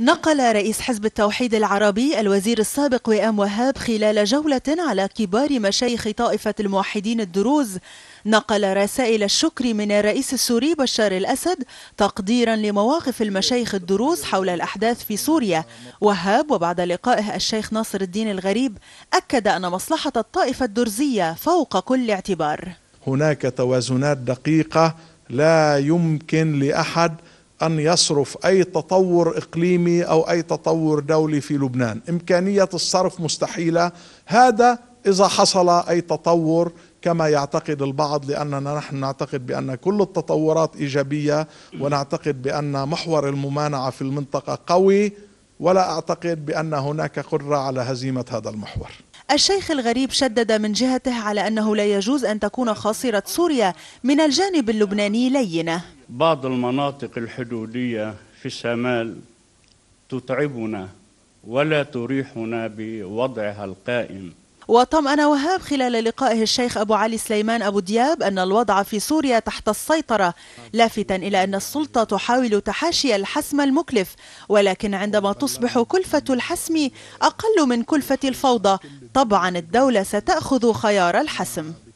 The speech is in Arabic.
نقل رئيس حزب التوحيد العربي الوزير السابق وئام وهاب خلال جولة على كبار مشايخ طائفة الموحدين الدروز نقل رسائل الشكر من الرئيس السوري بشار الأسد تقديرا لمواقف المشايخ الدروز حول الأحداث في سوريا وهاب وبعد لقائه الشيخ ناصر الدين الغريب أكد أن مصلحة الطائفة الدرزية فوق كل اعتبار هناك توازنات دقيقة لا يمكن لأحد أن يصرف أي تطور إقليمي أو أي تطور دولي في لبنان إمكانية الصرف مستحيلة هذا إذا حصل أي تطور كما يعتقد البعض لأننا نحن نعتقد بأن كل التطورات إيجابية ونعتقد بأن محور الممانعة في المنطقة قوي ولا أعتقد بأن هناك قدرة على هزيمة هذا المحور الشيخ الغريب شدد من جهته على أنه لا يجوز أن تكون خاصرة سوريا من الجانب اللبناني لينة بعض المناطق الحدودية في الشمال تتعبنا ولا تريحنا بوضعها القائم وطمأن وهاب خلال لقائه الشيخ أبو علي سليمان أبو دياب أن الوضع في سوريا تحت السيطرة لافتا إلى أن السلطة تحاول تحاشي الحسم المكلف ولكن عندما تصبح كلفة الحسم أقل من كلفة الفوضى طبعا الدولة ستأخذ خيار الحسم